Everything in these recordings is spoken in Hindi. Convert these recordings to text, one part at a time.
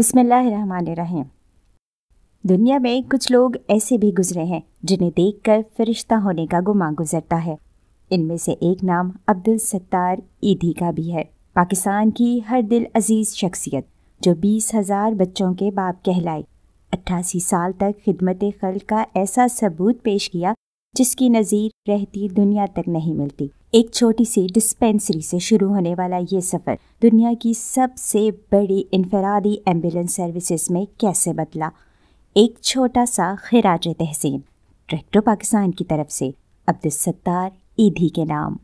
बिसमीम दुनिया में कुछ लोग ऐसे भी गुजरे हैं जिन्हें देखकर फरिश्ता होने का गुमा गुजरता है इनमें से एक नाम अब्दुल सत्तार ईदी का भी है पाकिस्तान की हर दिल अजीज़ शख्सियत जो बीस हज़ार बच्चों के बाप कहलाए अट्ठासी साल तक खिदमत खल का ऐसा सबूत पेश किया जिसकी नज़ीर रहती दुनिया तक नहीं मिलती एक छोटी सी डिस्पेंसरी से शुरू होने वाला ये सफ़र दुनिया की सबसे बड़ी इनफरादी एम्बुलेंस सर्विसेज में कैसे बदला एक छोटा सा खराज तहसीन ट्रैक्टर पाकिस्तान की तरफ से अब्दुलसत्तार ईदी के नाम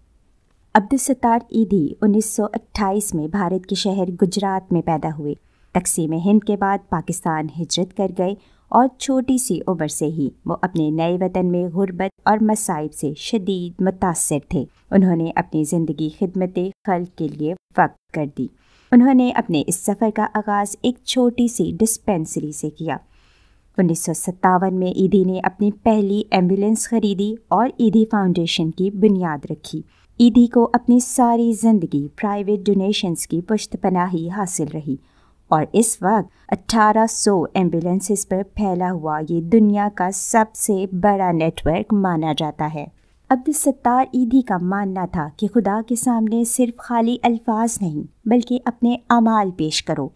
अब्दुलसत्तार ईदी 1928 में भारत के शहर गुजरात में पैदा हुए तकसीम हिंद के बाद पाकिस्तान हिजरत कर गए और छोटी सी उम्र से ही वो अपने नए वतन में गुर्बत और मसाइब से शदीद मुतासर थे उन्होंने अपनी ज़िंदगी खिदमत खल के लिए वक्त कर दी उन्होंने अपने इस सफ़र का आगाज़ एक छोटी सी डिस्पेंसरी से किया उन्नीस में ईदी ने अपनी पहली एम्बुलेंस खरीदी और ईदी फाउंडेशन की बुनियाद रखी ईदी को अपनी सारी ज़िंदगी प्राइवेट डोनेशंस की पुष्ट पनाही हासिल रही और इस वक्त 1800 एम्बुलेंसेस पर फैला हुआ ये दुनिया का सबसे बड़ा नेटवर्क माना जाता है अब्दुल सत्तार ईदी का मानना था कि खुदा के सामने सिर्फ खाली अल्फाज नहीं बल्कि अपने अमाल पेश करो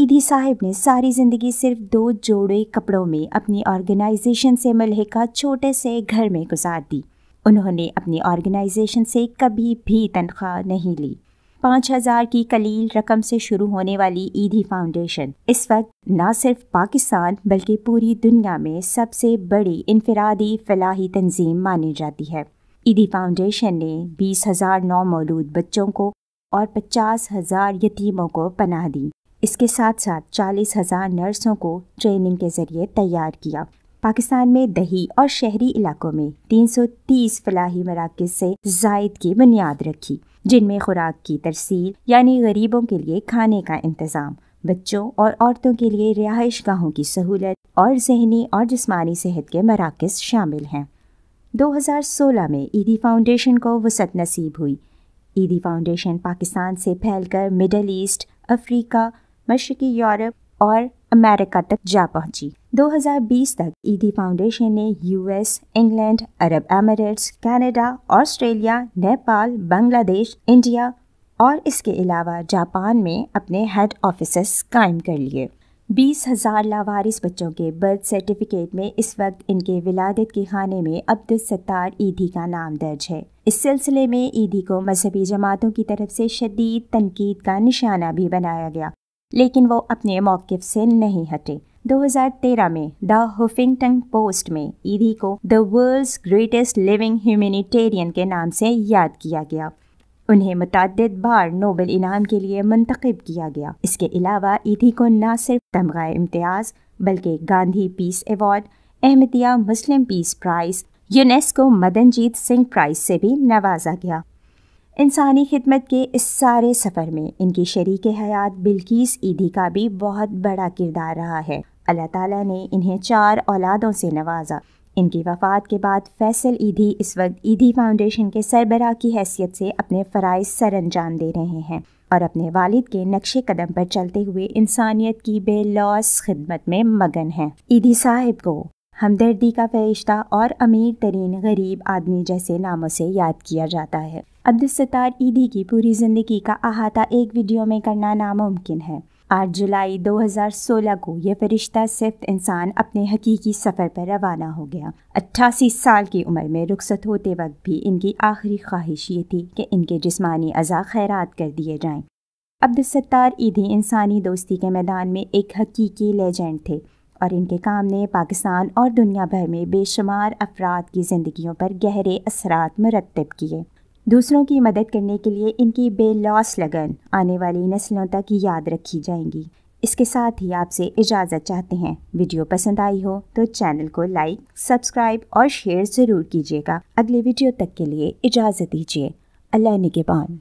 ईदी साहब ने सारी ज़िंदगी सिर्फ दो जोड़े कपड़ों में अपनी ऑर्गेनाइजेशन से मलहिका छोटे से घर में गुजार दी उन्होंने अपनी ऑर्गेनाइजेशन से कभी भी तनख्वाह नहीं ली पाँच हजार की कलील रकम से शुरू होने वाली ईदी फाउंडेशन इस वक्त न सिर्फ पाकिस्तान बल्कि पूरी दुनिया में सबसे बड़ी इनफरादी फलाही तंजीम मानी जाती है ईदी फाउंडेशन ने बीस हजार नौ मौलूद बच्चों को और पचास हजार यतीमों को पनाह दी इसके साथ साथ चालीस हजार नर्सों को ट्रेनिंग के जरिए तैयार किया पाकिस्तान में दही और शहरी इलाकों में 330 फलाही मराकज से जायद की बुनियाद रखी जिनमें खुराक की तरसील यानी गरीबों के लिए खाने का इंतज़ाम बच्चों और औरतों के लिए रिहाइश गाहों की सहूलत और जहनी और जिसमानी सेहत के मराकज शामिल हैं 2016 में ईदी फाउंडेशन को वसत नसीब हुई ईदी फाउंडेशन पाकिस्तान से फैलकर मिडल ईस्ट अफ्रीका मशरकी यूरोप और अमेरिका तक जा पहुंची 2020 तक ईदी फाउंडेशन ने US England Arab Emirates Canada, Australia Nepal Bangladesh India और इसके अलावा जापान में अपने हेड ऑफिस कायम कर लिए बीस हज़ार लावारिस बच्चों के बर्थ सर्टिफिकेट में इस वक्त इनके विलादत के खाने में अब्दुल सत्तार ईदी का नाम दर्ज है इस सिलसिले में ईदी को मजहबी जमातों की तरफ से शदीद तनकीद का निशाना भी बनाया गया लेकिन वो अपने मौकफ से नहीं हटे 2013 में द हुफिंगटन पोस्ट में ईदी को the world's greatest living humanitarian के नाम से याद किया गया उन्हें मुतद बार नोबल इनाम के लिए मंतखब किया गया इसके अलावा ईदी को न सिर्फ तमगा इम्तियाज़ बल्कि Gandhi peace award Ahmadiyya Muslim peace prize UNESCO Madanjeet Singh prize से भी नवाजा गया इंसानी खिदमत के इस सारे सफ़र में इनकी शरीक हयात बिल्किस ईदी का भी बहुत बड़ा किरदार रहा है अल्लाह ताला ने इन्हें चार औलादों से नवाजा इनकी वफ़ात के बाद फैसल ईदी इस वक्त ईदी फाउंडेशन के सरबरा की हैसियत से अपने फ़रज़ सर अंजाम दे रहे हैं और अपने वालिद के नक्श कदम पर चलते हुए इंसानियत की बेलौस खिदमत में मगन हैं ईदी साहिब को हमदर्दी का फरिश्ता और अमीर तरीन गरीब आदमी जैसे नामों से याद किया जाता है अब्दुलसतार ईदी की पूरी ज़िंदगी का अहाता एक वीडियो में करना नामुमकिन है 8 जुलाई 2016 को यह फरिश्ता सिर्फ इंसान अपने हकीकी सफ़र पर रवाना हो गया अट्ठासी साल की उम्र में रुखसत होते वक्त भी इनकी आखिरी ख्वाहिश ये थी कि इनके जिस्मानी अज़ा खैरत कर दिए जाएं। अब्दुलसतार ईदी इंसानी दोस्ती के मैदान में एक हकीकी लेजेंड थे और इनके काम ने पाकिस्तान और दुनिया भर में बेशुमार अफराद की ज़िंदगियों पर गहरे असरात मरतब किए दूसरों की मदद करने के लिए इनकी बेलॉस लगन आने वाली नस्लों तक याद रखी जाएंगी इसके साथ ही आपसे इजाज़त चाहते हैं वीडियो पसंद आई हो तो चैनल को लाइक सब्सक्राइब और शेयर ज़रूर कीजिएगा अगले वीडियो तक के लिए इजाज़त दीजिए अल्लाह निगेबान